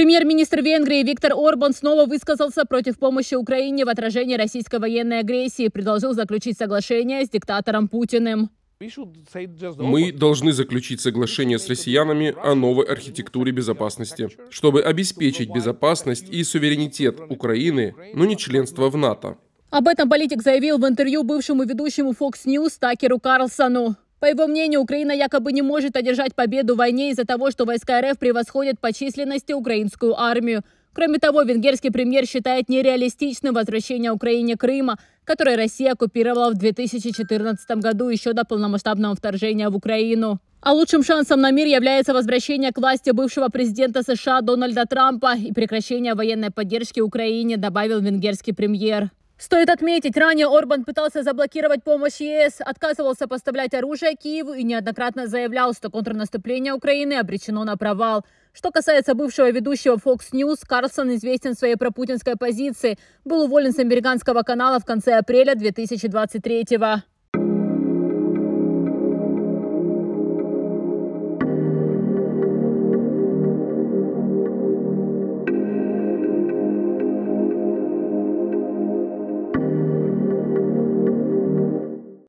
Премьер-министр Венгрии Виктор Орбан снова высказался против помощи Украине в отражении российской военной агрессии и предложил заключить соглашение с диктатором Путиным. Мы должны заключить соглашение с россиянами о новой архитектуре безопасности, чтобы обеспечить безопасность и суверенитет Украины, но не членство в НАТО. Об этом политик заявил в интервью бывшему ведущему Fox News Такеру Карлсону. По его мнению, Украина якобы не может одержать победу в войне из-за того, что войска РФ превосходят по численности украинскую армию. Кроме того, венгерский премьер считает нереалистичным возвращение Украине Крыма, который Россия оккупировала в 2014 году еще до полномасштабного вторжения в Украину. А лучшим шансом на мир является возвращение к власти бывшего президента США Дональда Трампа и прекращение военной поддержки Украине, добавил венгерский премьер. Стоит отметить, ранее Орбан пытался заблокировать помощь ЕС, отказывался поставлять оружие Киеву и неоднократно заявлял, что контрнаступление Украины обречено на провал. Что касается бывшего ведущего Fox News, Карлсон известен своей пропутинской позиции, был уволен с американского канала в конце апреля 2023 года.